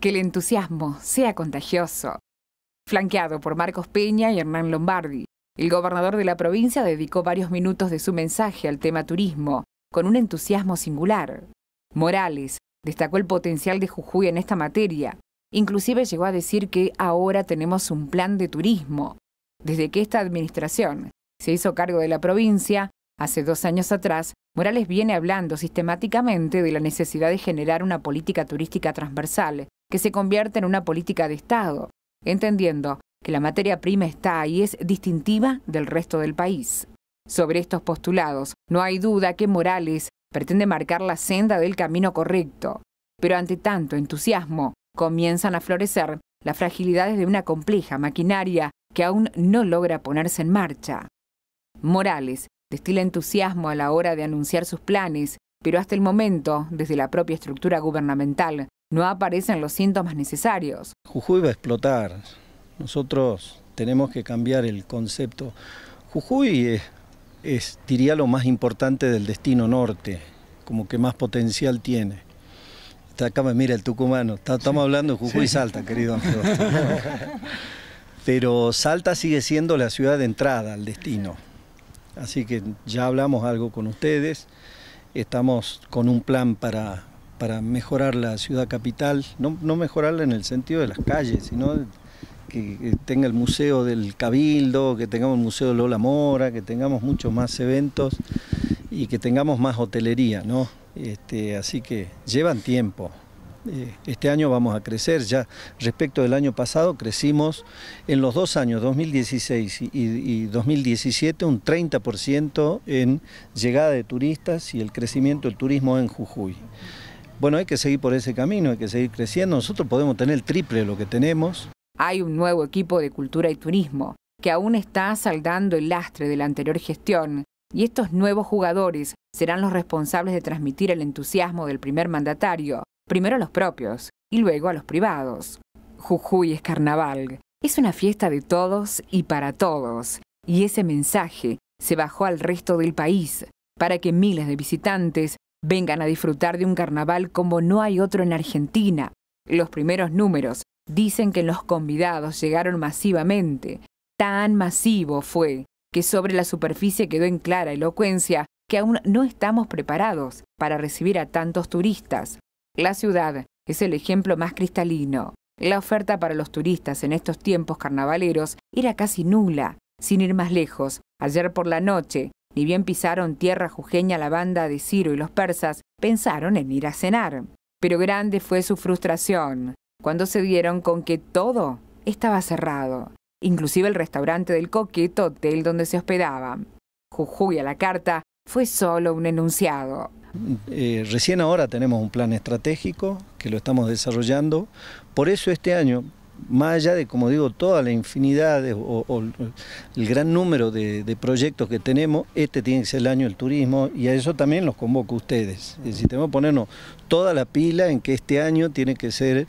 que el entusiasmo sea contagioso. Flanqueado por Marcos Peña y Hernán Lombardi, el gobernador de la provincia dedicó varios minutos de su mensaje al tema turismo, con un entusiasmo singular. Morales destacó el potencial de Jujuy en esta materia. Inclusive llegó a decir que ahora tenemos un plan de turismo. Desde que esta administración se hizo cargo de la provincia, hace dos años atrás, Morales viene hablando sistemáticamente de la necesidad de generar una política turística transversal que se convierta en una política de Estado, entendiendo que la materia prima está y es distintiva del resto del país. Sobre estos postulados, no hay duda que Morales pretende marcar la senda del camino correcto, pero ante tanto entusiasmo comienzan a florecer las fragilidades de una compleja maquinaria que aún no logra ponerse en marcha. Morales destila entusiasmo a la hora de anunciar sus planes, pero hasta el momento, desde la propia estructura gubernamental, no aparecen los síntomas necesarios. Jujuy va a explotar. Nosotros tenemos que cambiar el concepto. Jujuy es, diría, lo más importante del destino norte, como que más potencial tiene. acá me mira el tucumano. estamos hablando de Jujuy y Salta, querido amigo. Pero Salta sigue siendo la ciudad de entrada al destino. Así que ya hablamos algo con ustedes. Estamos con un plan para para mejorar la ciudad capital, no, mejorarla en el sentido de las calles, sino que eh, tenga el Museo del Cabildo, que tengamos el Museo de Lola Mora, que tengamos muchos más eventos y que tengamos más hotelería, ¿no? Este, así que llevan tiempo. Eh, este año vamos a crecer, ya respecto del año pasado crecimos en los dos años, 2016 y, y 2017, un 30% en llegada de turistas y el crecimiento del turismo en Jujuy. Bueno, hay que seguir por ese camino, hay que seguir creciendo. Nosotros podemos tener el triple de lo que tenemos. Hay un nuevo equipo de cultura y turismo que aún está saldando el lastre de la anterior gestión y estos nuevos jugadores serán los responsables de transmitir el entusiasmo del primer mandatario, primero a los propios y luego a los privados. Jujuy es carnaval, es una fiesta de todos y para todos, y ese mensaje se bajó al resto del país para que miles de visitantes Vengan a disfrutar de un carnaval como no hay otro en Argentina. Los primeros números dicen que los convidados llegaron masivamente. Tan masivo fue que sobre la superficie quedó en clara elocuencia que aún no estamos preparados para recibir a tantos turistas. La ciudad es el ejemplo más cristalino. La oferta para los turistas en estos tiempos carnavaleros era casi nula. Sin ir más lejos, ayer por la noche, ni bien pisaron tierra jujeña la banda de Ciro y los persas, pensaron en ir a cenar. Pero grande fue su frustración cuando se dieron con que todo estaba cerrado, inclusive el restaurante del coqueto hotel donde se hospedaba. Jujuy a la carta fue solo un enunciado. Eh, recién ahora tenemos un plan estratégico que lo estamos desarrollando. Por eso este año más allá de, como digo, toda la infinidad o, el gran número de, proyectos que tenemos, este tiene que ser el año del turismo y a eso también los convoco ustedes. Es tenemos que ponernos toda la pila en que este año tiene que ser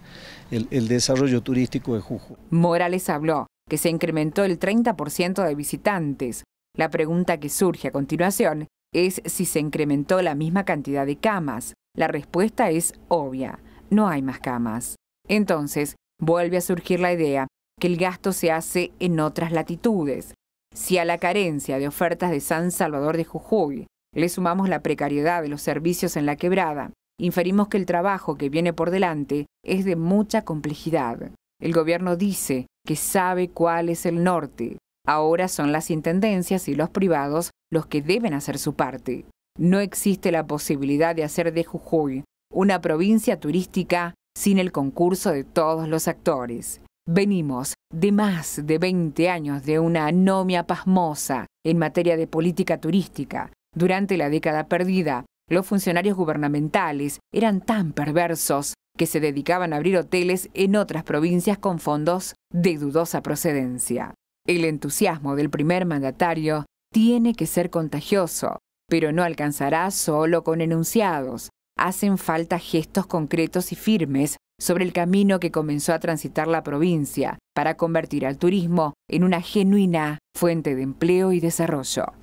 el, desarrollo turístico de Juju Morales habló que se incrementó el 30% de visitantes. La pregunta que surge a continuación es si se incrementó la misma cantidad de camas. La respuesta es obvia, no hay más camas. Entonces, Vuelve a surgir la idea que el gasto se hace en otras latitudes. Si a la carencia de ofertas de San Salvador de Jujuy le sumamos la precariedad de los servicios en la quebrada, inferimos que el trabajo que viene por delante es de mucha complejidad. El gobierno dice que sabe cuál es el norte. Ahora son las intendencias y los privados los que deben hacer su parte. No existe la posibilidad de hacer de Jujuy una provincia turística sin el concurso de todos los actores. Venimos de más de 20 años de una anomia pasmosa en materia de política turística. Durante la década perdida, los funcionarios gubernamentales eran tan perversos que se dedicaban a abrir hoteles en otras provincias con fondos de dudosa procedencia. El entusiasmo del primer mandatario tiene que ser contagioso, pero no alcanzará solo con enunciados hacen falta gestos concretos y firmes sobre el camino que comenzó a transitar la provincia para convertir al turismo en una genuina fuente de empleo y desarrollo.